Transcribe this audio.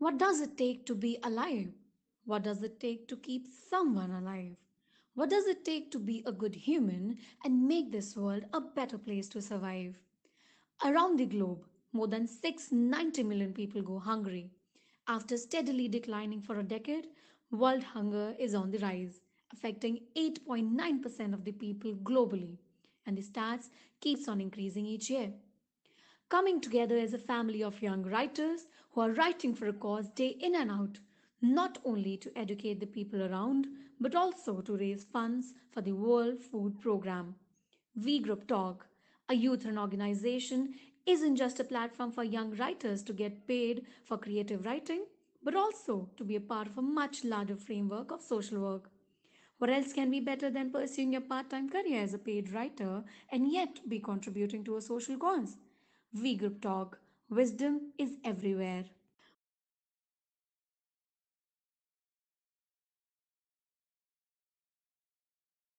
What does it take to be alive? What does it take to keep someone alive? What does it take to be a good human and make this world a better place to survive? Around the globe, more than 690 million people go hungry. After steadily declining for a decade, world hunger is on the rise, affecting 8.9% of the people globally, and the stats keeps on increasing each year coming together as a family of young writers who are writing for a cause day in and out, not only to educate the people around, but also to raise funds for the World Food Programme. V Group Talk, a youth run organization, isn't just a platform for young writers to get paid for creative writing, but also to be a part of a much larger framework of social work. What else can be better than pursuing your part time career as a paid writer and yet be contributing to a social cause? Group talk wisdom is everywhere